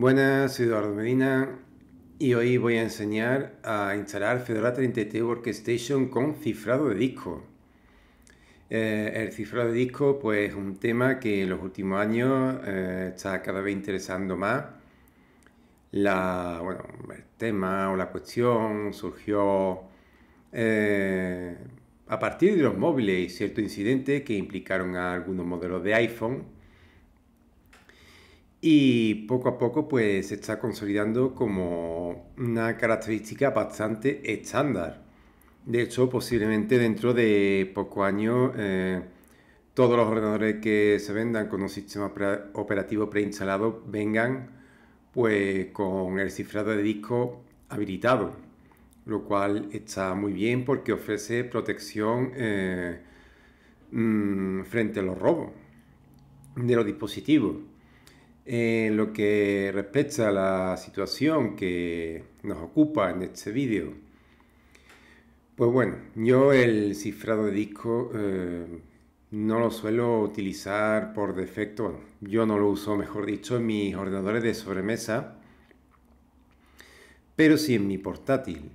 Buenas, soy Eduardo Medina y hoy voy a enseñar a instalar Fedora 30T Workstation con cifrado de disco. Eh, el cifrado de disco pues, es un tema que en los últimos años eh, está cada vez interesando más. La, bueno, el tema o la cuestión surgió eh, a partir de los móviles y ciertos incidentes que implicaron a algunos modelos de iPhone y poco a poco pues se está consolidando como una característica bastante estándar. De hecho, posiblemente dentro de poco años eh, todos los ordenadores que se vendan con un sistema operativo preinstalado vengan pues, con el cifrado de disco habilitado, lo cual está muy bien porque ofrece protección eh, mm, frente a los robos de los dispositivos. En eh, lo que respecta a la situación que nos ocupa en este vídeo, pues bueno, yo el cifrado de disco eh, no lo suelo utilizar por defecto, yo no lo uso, mejor dicho, en mis ordenadores de sobremesa, pero sí en mi portátil,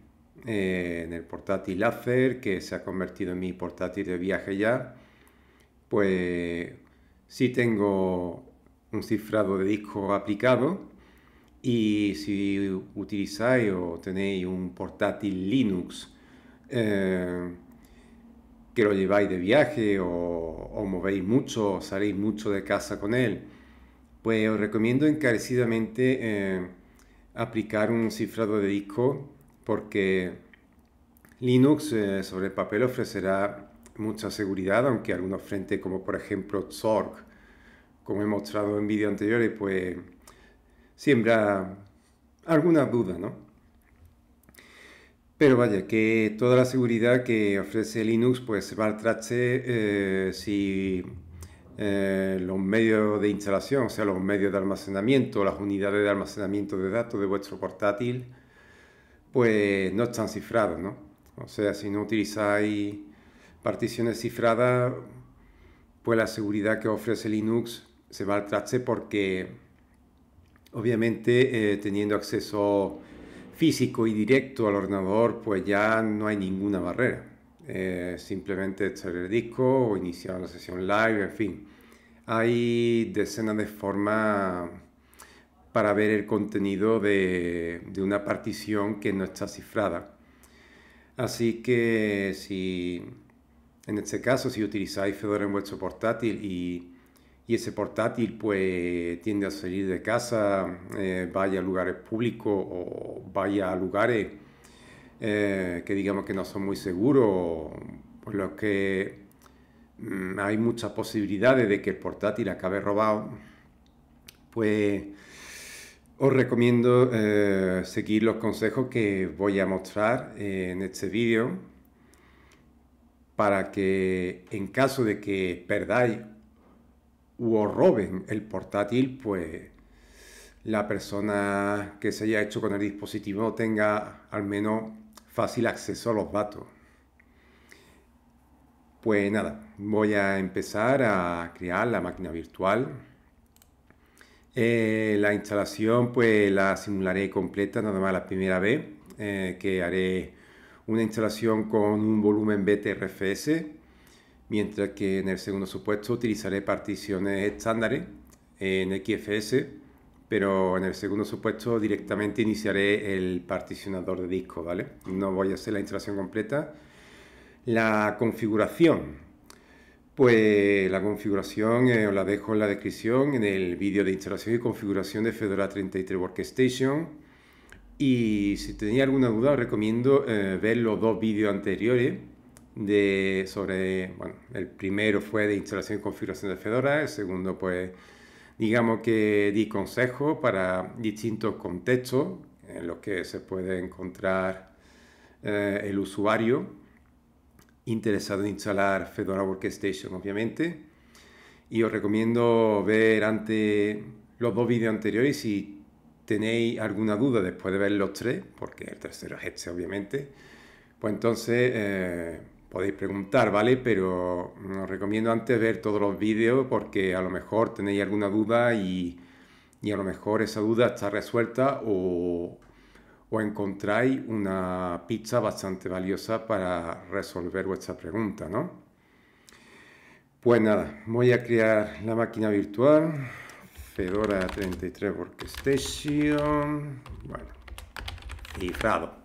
eh, en el portátil Acer, que se ha convertido en mi portátil de viaje ya, pues sí tengo un cifrado de disco aplicado y si utilizáis o tenéis un portátil Linux eh, que lo lleváis de viaje o, movéis mucho o saléis mucho de casa con él, pues os recomiendo encarecidamente eh, aplicar un cifrado de disco porque Linux eh, sobre el papel ofrecerá mucha seguridad, aunque algunos frentes como por ejemplo Zorg como he mostrado en vídeos anteriores, pues siembra alguna duda, ¿no? Pero vaya, que toda la seguridad que ofrece Linux pues se va al traste eh, si eh, los medios de instalación, o sea, los medios de almacenamiento, las unidades de almacenamiento de datos de vuestro portátil, pues no están cifrados, ¿no? O sea, si no utilizáis particiones cifradas, pues la seguridad que ofrece Linux se va al traste porque obviamente eh, teniendo acceso físico y directo al ordenador pues ya no hay ninguna barrera. Eh, simplemente extraer el disco o iniciar la sesión live, en fin. Hay decenas de formas para ver el contenido de, de una partición que no está cifrada. Así que si en este caso si utilizáis Fedora en vuestro portátil y y ese portátil pues tiende a salir de casa, eh, vaya a lugares públicos o vaya a lugares eh, que digamos que no son muy seguros, por lo que mm, hay muchas posibilidades de que el portátil acabe robado, pues os recomiendo eh, seguir los consejos que voy a mostrar en este vídeo para que en caso de que perdáis o roben el portátil, pues la persona que se haya hecho con el dispositivo tenga al menos fácil acceso a los datos. Pues nada, voy a empezar a crear la máquina virtual. Eh, la instalación pues la simularé completa, nada más la primera vez, eh, que haré una instalación con un volumen BTRFS mientras que en el segundo supuesto utilizaré particiones estándares en XFS, pero en el segundo supuesto directamente iniciaré el particionador de disco, ¿vale? No voy a hacer la instalación completa. La configuración, pues la configuración eh, os la dejo en la descripción, en el vídeo de instalación y configuración de Fedora 33 Workstation. Y si tenéis alguna duda, os recomiendo eh, ver los dos vídeos anteriores de, sobre, bueno, el primero fue de instalación y configuración de Fedora, el segundo pues digamos que di consejo para distintos contextos en los que se puede encontrar eh, el usuario interesado en instalar Fedora Workstation obviamente y os recomiendo ver antes los dos vídeos anteriores si tenéis alguna duda después de ver los tres porque el tercero es este obviamente pues entonces eh, podéis preguntar, ¿vale? Pero os recomiendo antes ver todos los vídeos porque a lo mejor tenéis alguna duda y, a lo mejor esa duda está resuelta o, encontráis una pizza bastante valiosa para resolver vuestra pregunta, ¿no? Pues nada, voy a crear la máquina virtual, Fedora 33 Workstation, bueno, cifrado.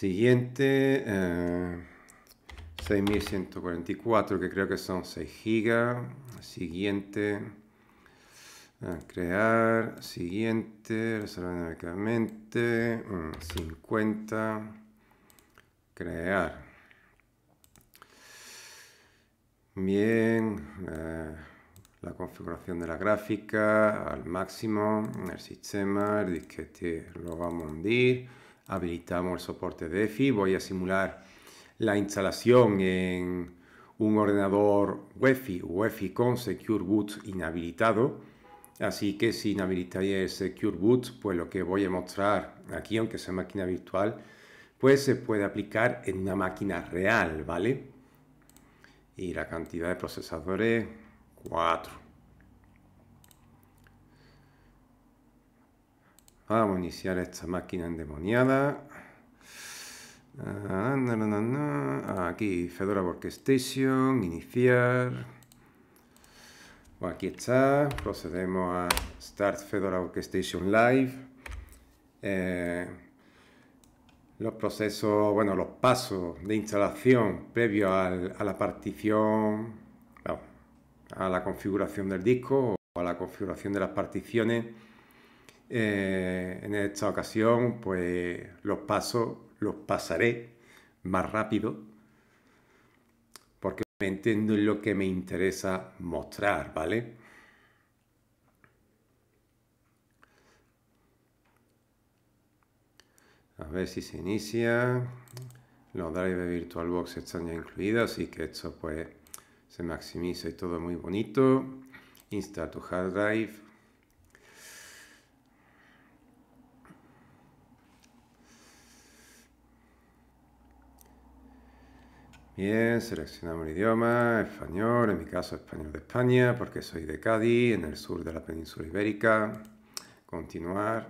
Siguiente, 6144, eh, que creo que son 6 gigas. Siguiente, eh, crear, siguiente, resolver 50, mm, crear. Bien, eh, la configuración de la gráfica al máximo, en el sistema, el disquete este lo vamos a hundir Habilitamos el soporte de EFI. Voy a simular la instalación en un ordenador UEFI, UEFI con Secure Boot inhabilitado. Así que si inhabilitáis el Secure Boot, pues lo que voy a mostrar aquí, aunque sea máquina virtual, pues se puede aplicar en una máquina real, ¿vale? Y la cantidad de procesadores, 4. Vamos a iniciar esta máquina endemoniada. Ah, ah, aquí, Fedora Workstation, iniciar. aquí está. Procedemos a Start Fedora Workstation Live. Eh, los procesos, bueno, los pasos de instalación previo a la partición, a la configuración del disco o a la configuración de las particiones eh, en esta ocasión, pues los pasos los pasaré más rápido, porque entiendo lo que me interesa mostrar, ¿vale? A ver si se inicia. Los de VirtualBox están ya incluidos, así que esto pues se maximiza y todo muy bonito. Insta tu hard drive, Bien, seleccionamos el idioma, español, en mi caso español de España, porque soy de Cádiz, en el sur de la península ibérica. Continuar.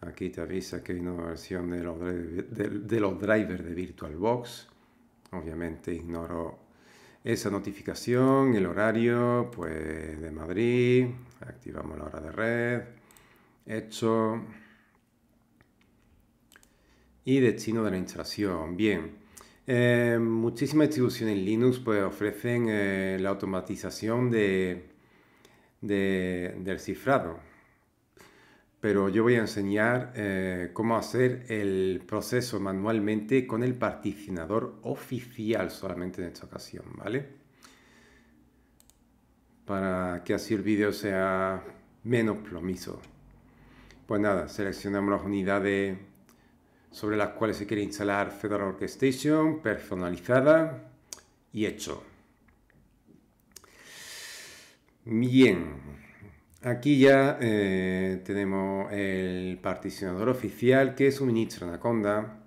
Aquí te avisa que hay una versión de los, de los drivers de VirtualBox. Obviamente ignoro esa notificación, el horario pues, de Madrid. Activamos la hora de red. Hecho y destino de la instalación. Bien, eh, muchísimas distribuciones Linux pues, ofrecen eh, la automatización de, del cifrado, pero yo voy a enseñar eh, cómo hacer el proceso manualmente con el particionador oficial solamente en esta ocasión, ¿vale? Para que así el vídeo sea menos plomizo. Pues nada, seleccionamos las unidades sobre las cuales se quiere instalar Fedora Orchestration personalizada y hecho. Bien, aquí ya eh, tenemos el particionador oficial que suministra Anaconda.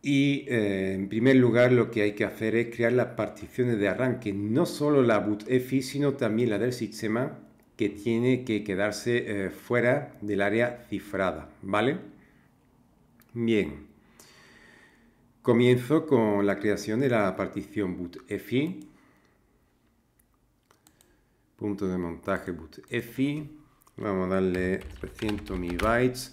Y eh, en primer lugar lo que hay que hacer es crear las particiones de arranque, no solo la EFI sino también la del sistema que tiene que quedarse eh, fuera del área cifrada, ¿vale? Bien, comienzo con la creación de la partición Boot bootfi, punto de montaje Boot bootfi, vamos a darle 300 bytes.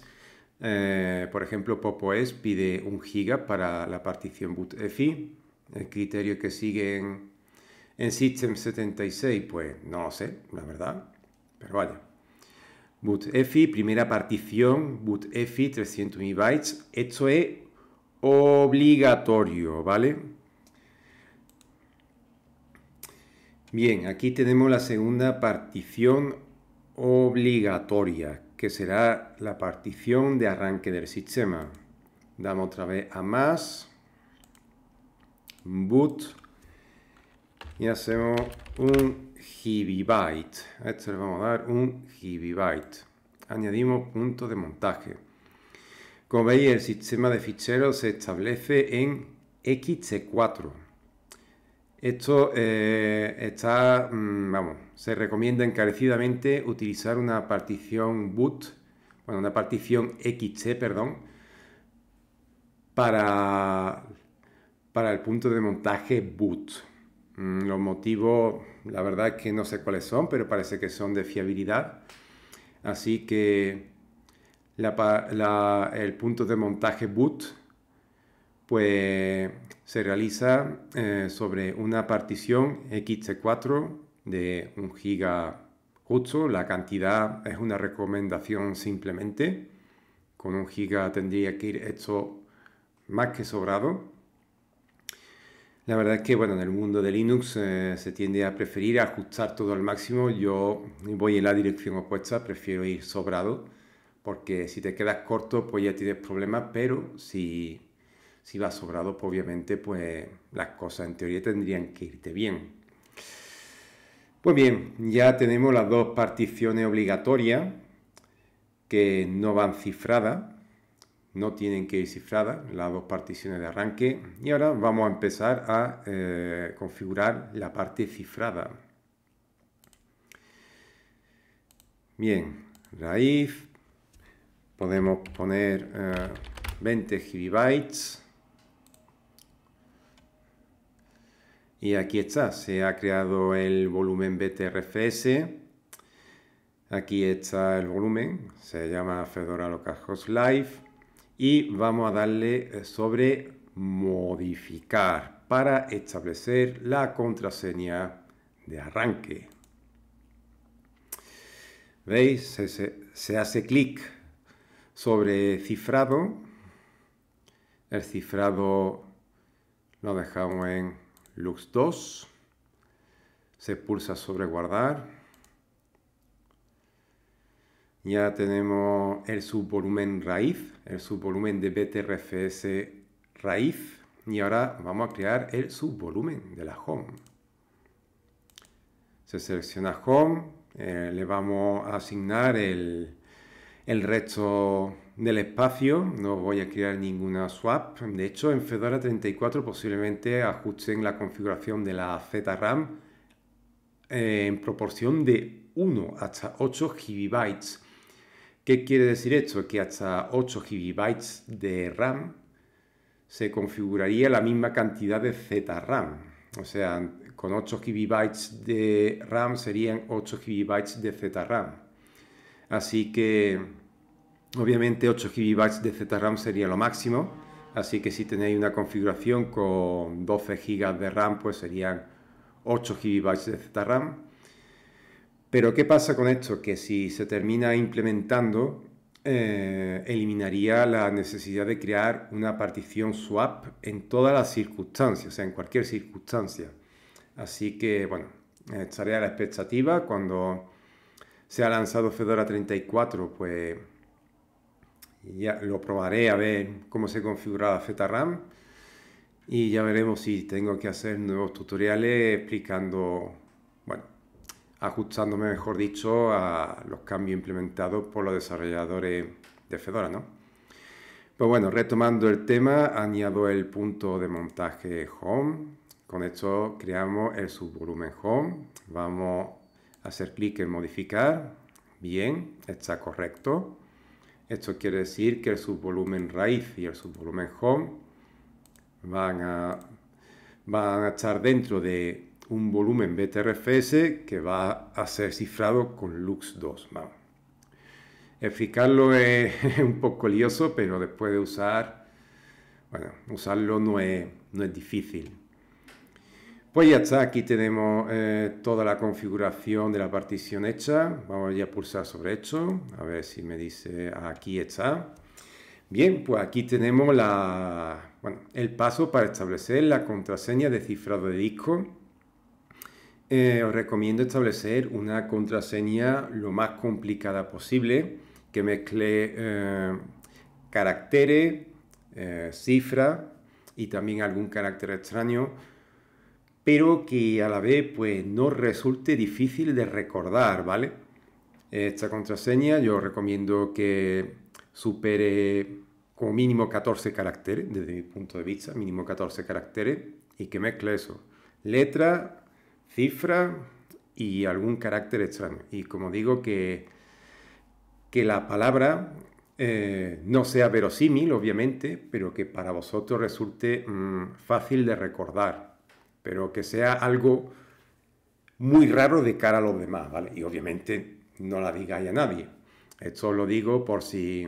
Eh, por ejemplo, PopOS pide un giga para la partición Boot bootfi, el criterio que siguen en System 76, pues no lo sé, la verdad, pero vaya. Boot EFI, primera partición, boot EFI, 300 bytes. Esto es obligatorio, ¿vale? Bien, aquí tenemos la segunda partición obligatoria, que será la partición de arranque del sistema. Damos otra vez a más, boot, y hacemos un hibibyte esto le vamos a dar un hibibyte Añadimos punto de montaje. Como veis, el sistema de ficheros se establece en XT4. Esto eh, está, mm, vamos, se recomienda encarecidamente utilizar una partición boot, bueno, una partición XT, perdón, para, para el punto de montaje boot. Mm, Los motivos, la verdad es que no sé cuáles son, pero parece que son de fiabilidad. Así que el punto de montaje boot pues, se realiza eh, sobre una partición XT4 de un giga justo. La cantidad es una recomendación simplemente. Con un giga tendría que ir hecho más que sobrado. La verdad es que bueno, en el mundo de Linux eh, se tiende a preferir ajustar todo al máximo. Yo voy en la dirección opuesta, prefiero ir sobrado, porque si te quedas corto pues ya tienes problemas, pero si, si vas sobrado pues obviamente pues las cosas en teoría tendrían que irte bien. Pues bien, ya tenemos las dos particiones obligatorias que no van cifradas no tienen que ir cifradas, las dos particiones de arranque. Y ahora vamos a empezar a eh, configurar la parte cifrada. Bien, raíz, podemos poner 20 eh, GB. Y aquí está, se ha creado el volumen BTRFS. Aquí está el volumen, se llama Fedora Localhost Live y vamos a darle eh, sobre modificar para establecer la contraseña de arranque. ¿Veis? Se, hace clic sobre cifrado. El cifrado lo dejamos en Lux 2. Se pulsa sobre guardar. Ya tenemos el subvolumen raíz, el subvolumen de BTRFS raíz. Y ahora vamos a crear el subvolumen de la home. Se selecciona home, eh, le vamos a asignar el, el resto del espacio, no voy a crear ninguna swap. De hecho, en Fedora 34 posiblemente ajusten la configuración de la ZRAM eh, en proporción de 1 hasta 8 GB ¿Qué quiere decir esto? Que hasta 8 GB de RAM se configuraría la misma cantidad de ZRAM. O sea, con 8 GB de RAM serían 8 GB de ZRAM. Así que, obviamente, 8 GB de ZRAM sería lo máximo. Así que si tenéis una configuración con 12 GB de RAM, pues serían 8 GB de ZRAM. Pero ¿qué pasa con esto? Que si se termina implementando, eh, eliminaría la necesidad de crear una partición swap en todas las circunstancias, o sea, en cualquier circunstancia. Así que, bueno, estaré a la expectativa cuando se ha lanzado Fedora 34, pues ya lo probaré a ver cómo se configura la RAM. y ya veremos si tengo que hacer nuevos tutoriales explicando ajustándome, mejor dicho, a los cambios implementados por los desarrolladores de Fedora, ¿no? Pues bueno, retomando el tema, añado el punto de montaje Home. Con esto creamos el subvolumen Home. Vamos a hacer clic en Modificar. Bien, está correcto. Esto quiere decir que el subvolumen raíz y el subvolumen home van a, van a estar dentro de un volumen BTRFS que va a ser cifrado con Lux2. Vamos. Explicarlo es un poco lioso, pero después de usar, bueno, usarlo no es, difícil. Pues ya está, aquí tenemos eh, toda la configuración de la partición hecha. Vamos a pulsar sobre hecho, a ver si me dice ah, aquí está. Bien, pues aquí tenemos la, el paso para establecer la contraseña de cifrado de disco eh, os recomiendo establecer una contraseña lo más complicada posible, que mezcle caracteres, eh, eh cifras y también algún carácter extraño, pero que a la vez pues, no resulte difícil de recordar, ¿vale? Esta contraseña yo recomiendo que supere como mínimo 14 caracteres, desde mi punto de vista, mínimo 14 caracteres, y que mezcle eso. Letra, Cifra y algún carácter extraño. Y como digo, que, que la palabra eh, no sea verosímil, obviamente, pero que para vosotros resulte mm, fácil de recordar, pero que sea algo muy raro de cara a los demás, ¿vale? Y obviamente no la digáis a nadie. Esto lo digo por si,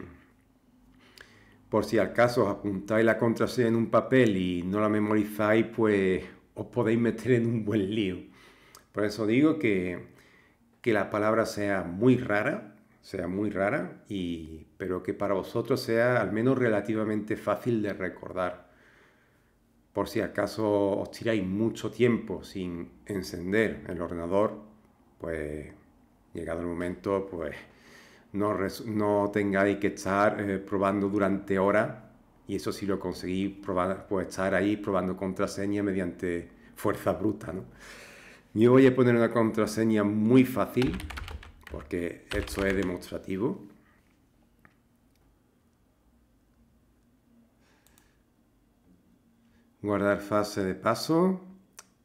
por si al caso apuntáis la contraseña en un papel y no la memorizáis, pues os podéis meter en un buen lío. Por eso digo que, la palabra sea muy rara, sea muy rara, pero que para vosotros sea al menos relativamente fácil de recordar. Por si acaso os tiráis mucho tiempo sin encender el ordenador, pues llegado el momento, pues no, tengáis que estar eh, probando durante hora Y eso sí lo conseguí, probar, pues estar ahí probando contraseña mediante fuerza bruta, ¿no? Yo voy a poner una contraseña muy fácil, porque esto es demostrativo. Guardar fase de paso.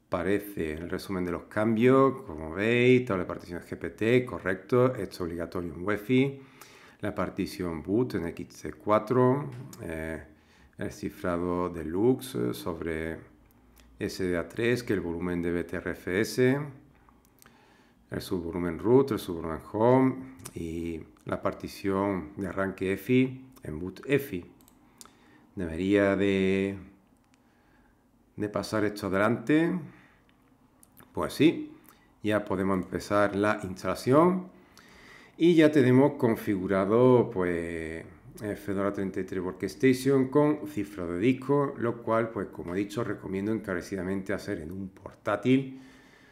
Parece el resumen de los cambios, como veis, toda la partición GPT, correcto, esto es obligatorio en UEFI, la partición boot en XC4, eh, el cifrado deluxe sobre SDA3, que el volumen de BTRFS, el subvolumen root, el subvolumen home y la partición de arranque EFI en boot EFI. Debería de, de pasar esto adelante. Pues sí, ya podemos empezar la instalación y ya tenemos configurado pues Fedora 33 Workstation con cifra de disco, lo cual, pues como he dicho, recomiendo encarecidamente hacer en un portátil,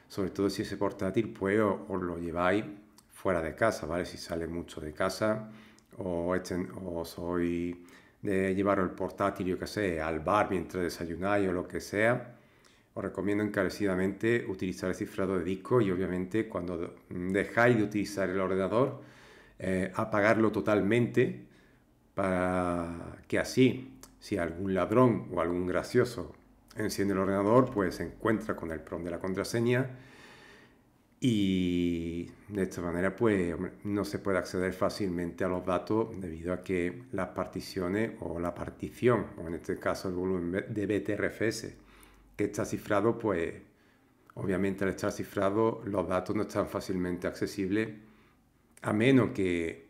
sobre todo si ese portátil pues os, lo lleváis fuera de casa, ¿vale? Si sale mucho de casa o, estén, o soy de llevar el portátil, yo qué sé, al bar mientras desayunáis o lo que sea, os recomiendo encarecidamente utilizar el cifrado de disco y obviamente cuando dejáis de utilizar el ordenador, eh, apagarlo totalmente para que así, si algún ladrón o algún gracioso enciende el ordenador, pues se encuentra con el prom de la contraseña y de esta manera pues no se puede acceder fácilmente a los datos debido a que las particiones o la partición, o en este caso el volumen de BTRFS, que está cifrado, pues obviamente al estar cifrado los datos no están fácilmente accesibles a menos que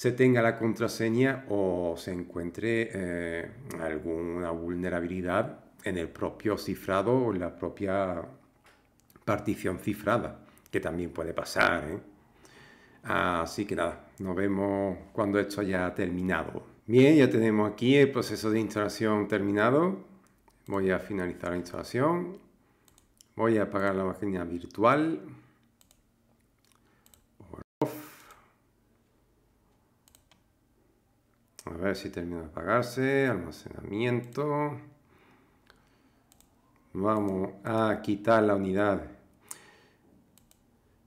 se tenga la contraseña o se encuentre eh, alguna vulnerabilidad en el propio cifrado o en la propia partición cifrada, que también puede pasar. ¿eh? Así que nada, nos vemos cuando esto haya terminado. Bien, ya tenemos aquí el proceso de instalación terminado. Voy a finalizar la instalación. Voy a apagar la máquina virtual. A ver si termina de apagarse. Almacenamiento. Vamos a quitar la unidad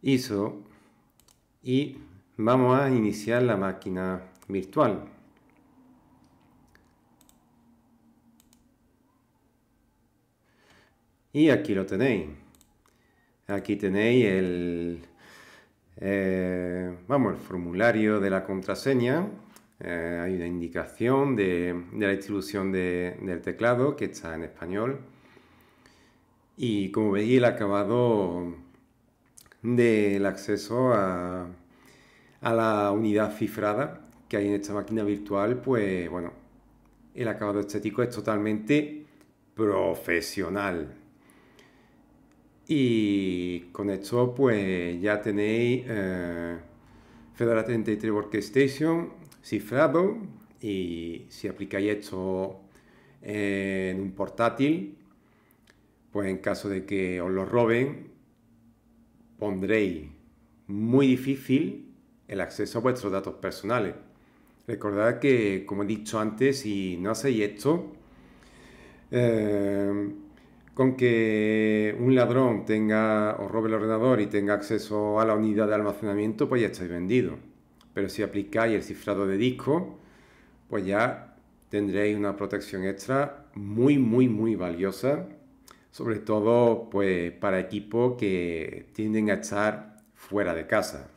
ISO y vamos a iniciar la máquina virtual. Y aquí lo tenéis. Aquí tenéis el, eh, vamos, el formulario de la contraseña eh, hay una indicación de, la distribución del teclado que está en español. Y como veis, el acabado del acceso a, la unidad cifrada que hay en esta máquina virtual, pues bueno, el acabado estético es totalmente profesional. Y con esto pues ya tenéis eh, Fedora 33 Workstation, cifrado y si aplicáis esto eh, en un portátil, pues en caso de que os lo roben, pondréis muy difícil el acceso a vuestros datos personales. Recordad que, como he dicho antes, si no hacéis esto, eh, con que un ladrón tenga o robe el ordenador y tenga acceso a la unidad de almacenamiento, pues ya estáis vendido pero si aplicáis el cifrado de disco, pues ya tendréis una protección extra muy, muy, muy valiosa, sobre todo pues para equipos que tienden a estar fuera de casa.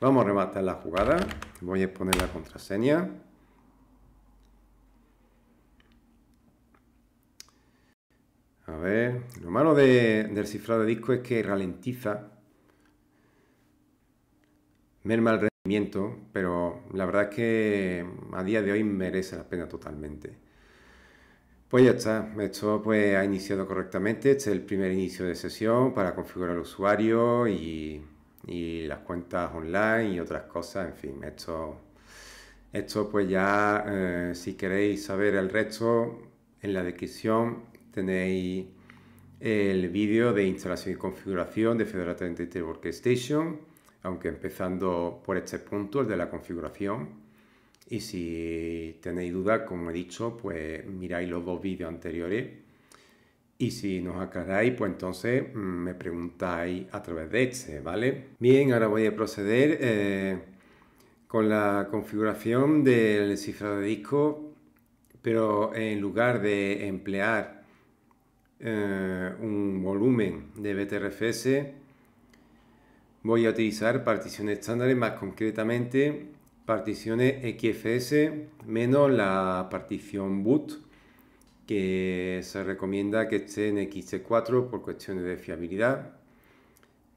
Vamos a rematar la jugada, voy a poner la contraseña. A ver, lo malo del cifrado de disco es que ralentiza merma el rendimiento, pero la verdad es que a día de hoy merece la pena totalmente. Pues ya está, esto pues ha iniciado correctamente, este es el primer inicio de sesión para configurar el usuario y, las cuentas online y otras cosas, en fin, esto, esto pues ya eh, si queréis saber el resto, en la descripción tenéis el vídeo de instalación y configuración de Fedora 33 Workstation aunque empezando por este punto, el de la configuración. Y si tenéis dudas, como he dicho, pues miráis los dos vídeos anteriores. Y si nos aclaráis, pues entonces mm, me preguntáis a través de este, ¿vale? Bien, ahora voy a proceder eh, con la configuración del cifrado de disco, pero en lugar de emplear eh, un volumen de BTRFS, voy a utilizar particiones estándares, más concretamente particiones XFS menos la partición boot que se recomienda que esté en x 4 por cuestiones de fiabilidad.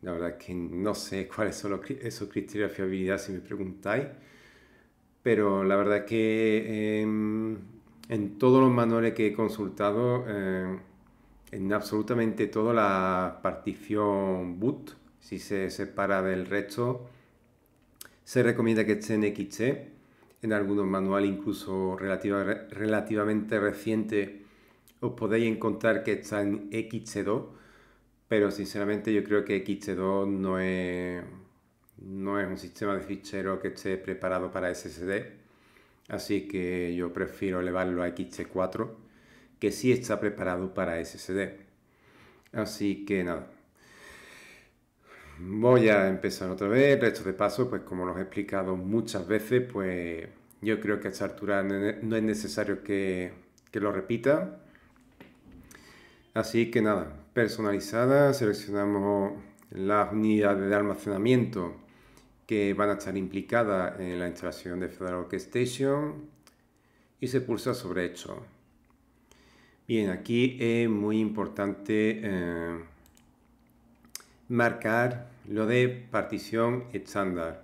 La verdad que no sé cuáles son esos criterios de fiabilidad si me preguntáis, pero la verdad que em, en todos los manuales que he consultado, eh, en absolutamente toda la partición boot, si se separa del resto. Se recomienda que esté en XT. En algunos manuales, incluso relativamente recientes, os podéis encontrar que está en XT2. Pero sinceramente yo creo que XT2 no es, no es un sistema de fichero que esté preparado para SSD. Así que yo prefiero elevarlo a XT4, que sí está preparado para SSD. Así que nada, Voy a empezar otra vez. Restos de paso, pues como los he explicado muchas veces, pues yo creo que a esta altura no es necesario que, lo repita. Así que nada, personalizada, seleccionamos las unidades de almacenamiento que van a estar implicadas en la instalación de Federal Orchestration y se pulsa sobre hecho. Bien, aquí es muy importante eh, marcar lo de partición estándar.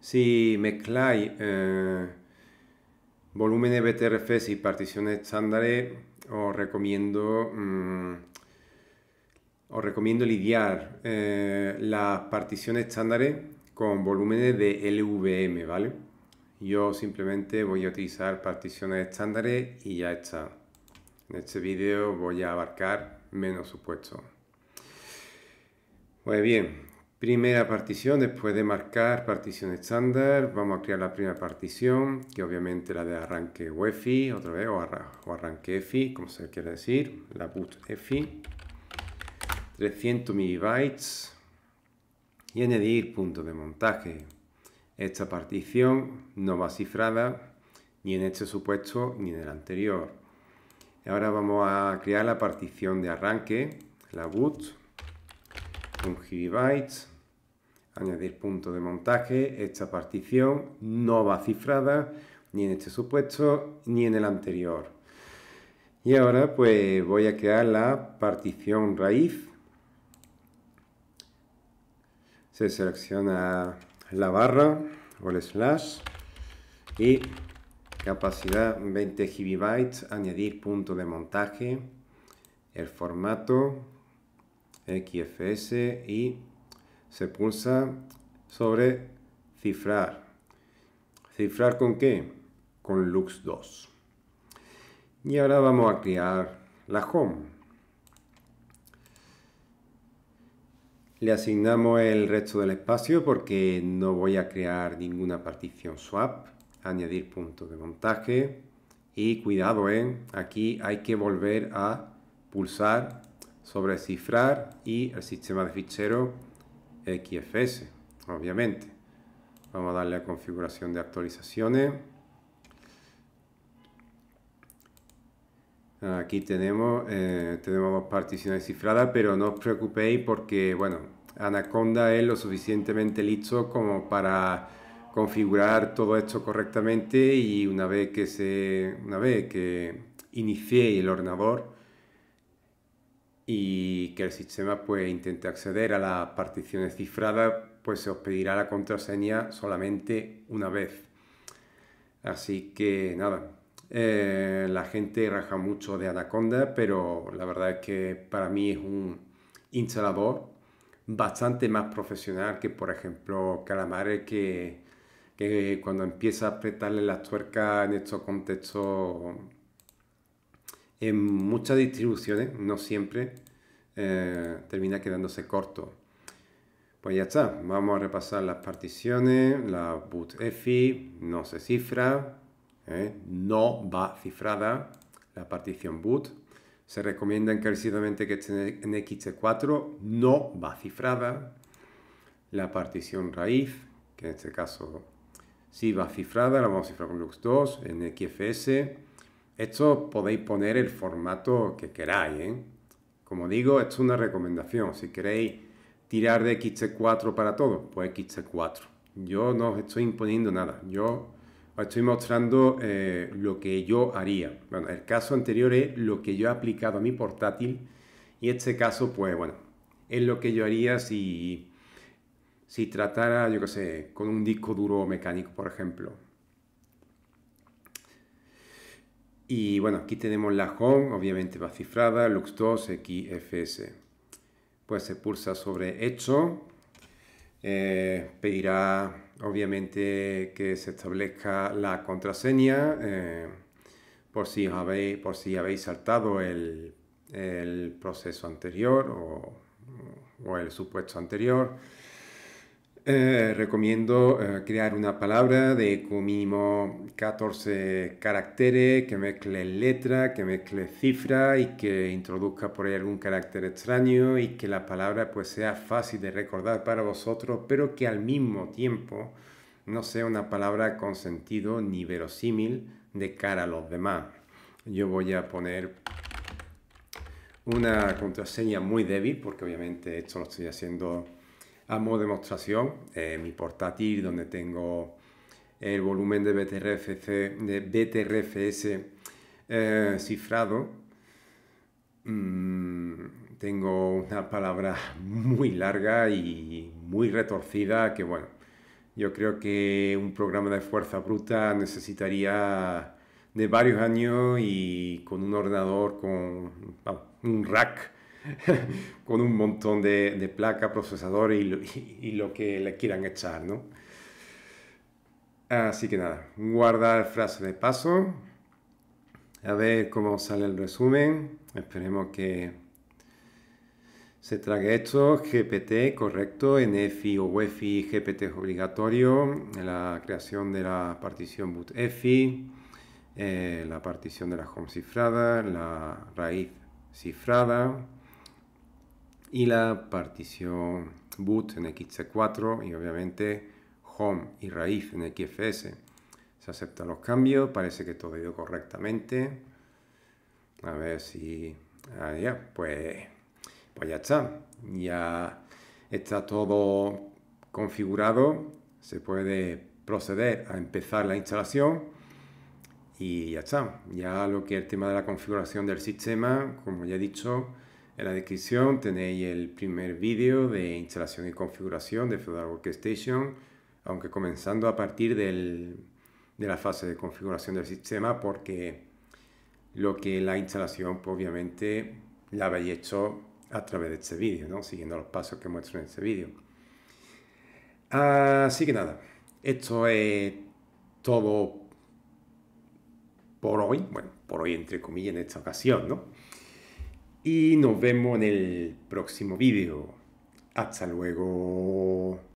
Si mezcláis eh, volúmenes BTRFs y particiones estándares, os recomiendo, mm, os recomiendo lidiar eh, las particiones estándares con volúmenes de LVM, ¿vale? Yo simplemente voy a utilizar particiones estándares y ya está. En este vídeo voy a abarcar menos supuestos. muy pues bien, Primera partición, después de marcar partición estándar, vamos a crear la primera partición, que obviamente la de arranque UEFI, otra vez, o, arranque EFI, como se quiere decir, la boot EFI, 300 MB y añadir punto de montaje. Esta partición no va cifrada ni en este supuesto ni en el anterior. Ahora vamos a crear la partición de arranque, la boot, un gigabyte, añadir punto de montaje, esta partición no va cifrada ni en este supuesto ni en el anterior. Y ahora pues voy a crear la partición raíz. Se selecciona la barra o el slash y capacidad 20 GB, añadir punto de montaje, el formato XFS y se pulsa sobre cifrar. ¿Cifrar con qué? Con Lux 2. Y ahora vamos a crear la home. Le asignamos el resto del espacio porque no voy a crear ninguna partición swap. Añadir puntos de montaje. Y cuidado, ¿eh? aquí hay que volver a pulsar sobre cifrar y el sistema de ficheros XFS, obviamente. Vamos a darle a configuración de actualizaciones. Aquí tenemos, eh, tenemos dos particiones cifradas, pero no os preocupéis porque, bueno, Anaconda es lo suficientemente listo como para configurar todo esto correctamente y una vez que, se, una vez que inicie el ordenador, y que el sistema pues intente acceder a las particiones cifradas, pues se os pedirá la contraseña solamente una vez. Así que nada, eh, la gente raja mucho de Anaconda, pero la verdad es que para mí es un instalador bastante más profesional que por ejemplo Calamares que, que cuando empieza a apretarle las tuercas en estos contextos en muchas distribuciones, no siempre, eh, termina quedándose corto. Pues ya está, vamos a repasar las particiones, la BOOT-EFI no se cifra, ¿eh? no va cifrada la partición boot. Se recomienda encarecidamente que esté en x 4 no va cifrada. La partición raíz, que en este caso sí va cifrada, la vamos a cifrar con Lux2, en XFS esto podéis poner el formato que queráis. ¿eh? Como digo, esto es una recomendación. Si queréis tirar de XT4 para todo, pues XT4. Yo no os estoy imponiendo nada. Yo os estoy mostrando eh, lo que yo haría. Bueno, el caso anterior es lo que yo he aplicado a mi portátil. Y este caso, pues bueno, es lo que yo haría si, si tratara, yo qué sé, con un disco duro mecánico, por ejemplo. Y bueno, aquí tenemos la home, obviamente va cifrada, Lux2, XFS. Pues se pulsa sobre hecho, eh, pedirá obviamente que se establezca la contraseña eh, por, si habéis, por si habéis saltado el, proceso anterior o el supuesto anterior. Eh, recomiendo eh, crear una palabra de como mínimo 14 caracteres que mezcle letra, que mezcle cifra y que introduzca por ahí algún carácter extraño y que la palabra pues sea fácil de recordar para vosotros, pero que al mismo tiempo no sea una palabra con sentido ni verosímil de cara a los demás. Yo voy a poner una contraseña muy débil porque obviamente esto lo estoy haciendo a demostración, en eh, mi portátil donde tengo el volumen de, BTRFC, de BTRFS eh, cifrado, mm, tengo una palabra muy larga y muy retorcida que bueno, yo creo que un programa de fuerza bruta necesitaría de varios años y con un ordenador, con un rack con un montón de, de placa, procesador y, lo que le quieran echar, ¿no? Así que nada, guardar frase de paso. A ver cómo sale el resumen. Esperemos que se trague esto. GPT, correcto. NFI o UEFI, GPT es obligatorio. La creación de la partición boot EFI eh, la partición de la home cifrada La raíz cifrada y la partición boot en XC4 y obviamente home y raíz en XFS. Se aceptan los cambios, parece que todo ha ido correctamente. A ver si... Ah, ya, pues, pues ya está. Ya está todo configurado. Se puede proceder a empezar la instalación y ya está. Ya lo que es el tema de la configuración del sistema, como ya he dicho, en la descripción tenéis el primer vídeo de instalación y configuración de Fedora Workstation, aunque comenzando a partir de la fase de configuración del sistema, porque lo que la instalación pues, obviamente la habéis hecho a través de este vídeo, siguiendo los pasos que muestro en este vídeo. Así que nada, esto es todo por hoy, bueno, por hoy entre comillas en esta ocasión, ¿no? y nos vemos en el próximo vídeo. Hasta luego.